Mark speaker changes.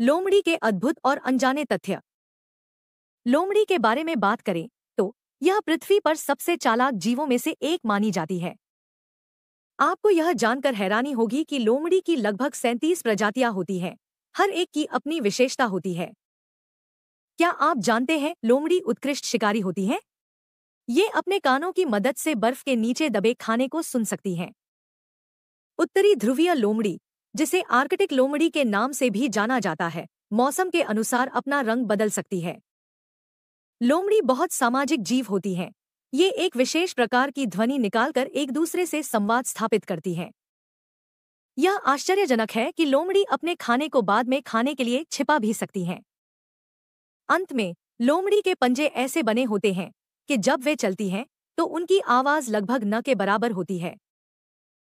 Speaker 1: लोमड़ी के अद्भुत और अनजाने तथ्य लोमड़ी के बारे में बात करें तो यह पृथ्वी पर सबसे चालाक जीवों में से एक मानी जाती है आपको यह जानकर हैरानी होगी कि लोमड़ी की लगभग सैंतीस प्रजातियां होती हैं हर एक की अपनी विशेषता होती है क्या आप जानते हैं लोमड़ी उत्कृष्ट शिकारी होती है ये अपने कानों की मदद से बर्फ के नीचे दबे खाने को सुन सकती हैं उत्तरी ध्रुवीय लोमड़ी जिसे आर्कटिक लोमड़ी के नाम से भी जाना जाता है मौसम के अनुसार अपना रंग बदल सकती है लोमड़ी बहुत सामाजिक जीव होती है ये एक विशेष प्रकार की ध्वनि निकालकर एक दूसरे से संवाद स्थापित करती है यह आश्चर्यजनक है कि लोमड़ी अपने खाने को बाद में खाने के लिए छिपा भी सकती हैं अंत में लोमड़ी के पंजे ऐसे बने होते हैं कि जब वे चलती हैं तो उनकी आवाज लगभग न के बराबर होती है